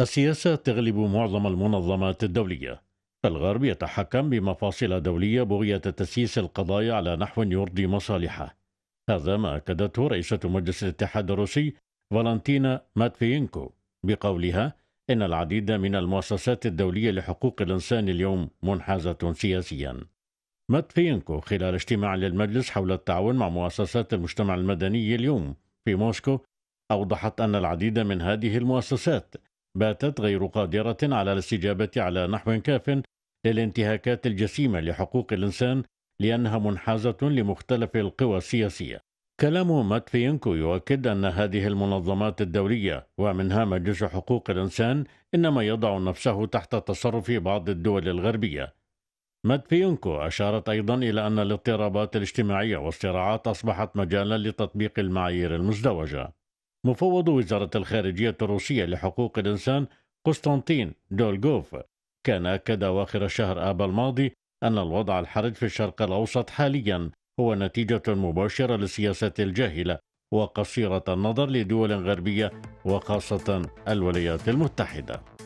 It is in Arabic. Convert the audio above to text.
السياسة تغلب معظم المنظمات الدولية فالغرب يتحكم بمفاصل دولية بغية تسييس القضايا على نحو يرضي مصالحه هذا ما أكدته رئيسة مجلس الاتحاد الروسي فالنتينا ماتفينكو بقولها إن العديد من المؤسسات الدولية لحقوق الإنسان اليوم منحازة سياسيا ماتفينكو خلال اجتماع للمجلس حول التعاون مع مؤسسات المجتمع المدني اليوم في موسكو أوضحت أن العديد من هذه المؤسسات باتت غير قادرة على الاستجابة على نحو كاف للانتهاكات الجسيمة لحقوق الإنسان لأنها منحازة لمختلف القوى السياسية كلام ماتفينكو يؤكد أن هذه المنظمات الدولية ومنها مجلس حقوق الإنسان إنما يضع نفسه تحت تصرف بعض الدول الغربية ماتفينكو أشارت أيضا إلى أن الاضطرابات الاجتماعية والصراعات أصبحت مجالا لتطبيق المعايير المزدوجة مفوض وزارة الخارجية الروسية لحقوق الإنسان قسطنطين دولغوف كان أكد أواخر شهر آب الماضي أن الوضع الحرج في الشرق الأوسط حاليا هو نتيجة مباشرة للسياسة الجاهلة وقصيرة النظر لدول غربية وخاصة الولايات المتحدة